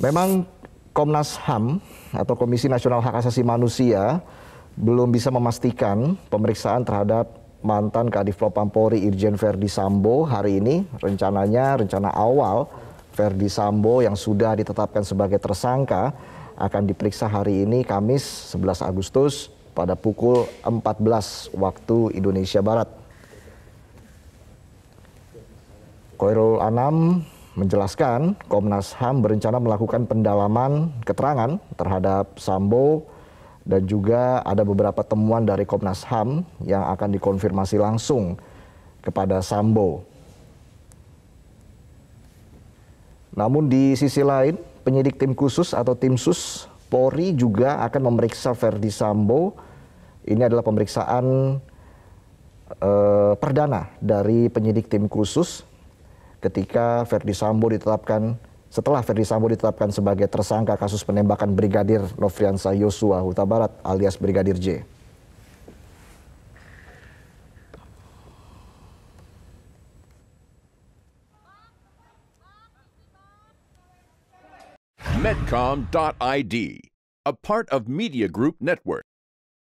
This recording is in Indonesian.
Memang Komnas HAM atau Komisi Nasional Hak Asasi Manusia belum bisa memastikan pemeriksaan terhadap mantan Kadif Propam Polri Irjen Verdi Sambo hari ini rencananya rencana awal Verdi Sambo yang sudah ditetapkan sebagai tersangka akan diperiksa hari ini Kamis 11 Agustus pada pukul 14 waktu Indonesia Barat. Koirul Anam menjelaskan Komnas HAM berencana melakukan pendalaman keterangan terhadap Sambo dan juga ada beberapa temuan dari Komnas HAM yang akan dikonfirmasi langsung kepada Sambo. Namun di sisi lain, penyidik tim khusus atau tim sus Polri juga akan memeriksa Verdi Sambo. Ini adalah pemeriksaan eh, perdana dari penyidik tim khusus ketika Verdi Sambo ditetapkan setelah Ferdi Sambo ditetapkan sebagai tersangka kasus penembakan Brigadir Nofriansa Yosua Huta Barat alias Brigadir J. Metcom.id, a part of Media Group Network.